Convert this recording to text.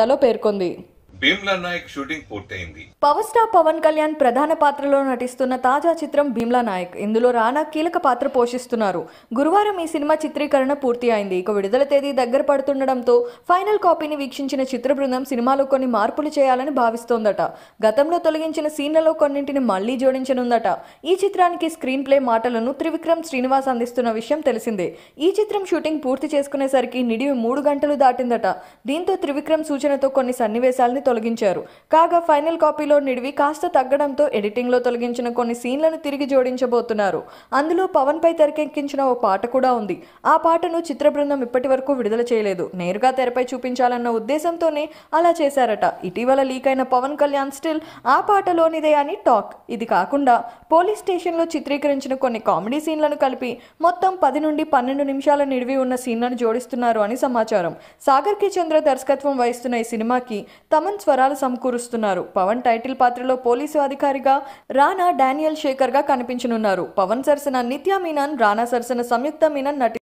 తలో పేర్కొంది భీమ్లా నాయక్ షూటింగ్ పూర్తయింది పవర్ స్టార్ పవన్ కళ్యాణ్ ప్రధాన పాత్రలో నటిస్తున్న తాజా చిత్రం భీమ్లా నాయక్ ఇందులో రానా కీలక పాత్ర పోషిస్తున్నారు గురువారం ఈ సినిమా చిత్రీకరణ పూర్తి అయింది ఇక విడుదల తేదీ దగ్గర పడుతుండటంతో ఫైనల్ కాపీని వీక్షించిన చిత్ర బృందం సినిమాలో కొన్ని మార్పులు చేయాలని భావిస్తోందట గతంలో తొలగించిన సీన్లలో కొన్నింటిని మళ్లీ జోడించనుందట ఈ చిత్రానికి స్క్రీన్ ప్లే మాటలను త్రివిక్రమ్ శ్రీనివాస్ అందిస్తున్న విషయం తెలిసిందే ఈ చిత్రం షూటింగ్ పూర్తి చేసుకునేసరికి నిడివి మూడు గంటలు దాటిందట దీంతో త్రివిక్రమ్ సూచనతో కొన్ని సన్నివేశాలని తొలగించారు కాగా ఫైనల్ కాపీలో నిడివి కాస్త తగ్గడంతో ఎడిటింగ్లో తొలగించిన కొన్ని సీన్లను తిరిగి జోడించబోతున్నారు అందులో పవన్ పై తెరకెక్కించిన ఓ పాట కూడా ఉంది ఆ పాటను చిత్ర బృందం ఇప్పటి వరకు విడుదల చేయలేదు నేరుగా తెరపై చూపించాలన్న ఉద్దేశంతోనే అలా చేశారట ఇటీవల లీక్ అయిన పవన్ కళ్యాణ్ స్టిల్ ఆ పాటలోనిదే అని టాక్ ఇది కాకుండా పోలీస్ స్టేషన్లో చిత్రీకరించిన కొన్ని కామెడీ సీన్లను కలిపి మొత్తం పది నుండి పన్నెండు నిమిషాల నిడివి ఉన్న సీన్లను జోడిస్తున్నారు అని సమాచారం సాగర్ కి చంద్ర దర్శకత్వం వహిస్తున్న ఈ సినిమాకి తమన్ స్వరాలు సమకూరుస్తున్నారు పవన్ టైటిల్ పాత్రలో పోలీసు అధికారిగా రానా డానియల్ గా కనిపించనున్నారు పవన్ సరసన నిత్యా మీనన్ రానా సరసన సంయుక్త మీనన్ నటి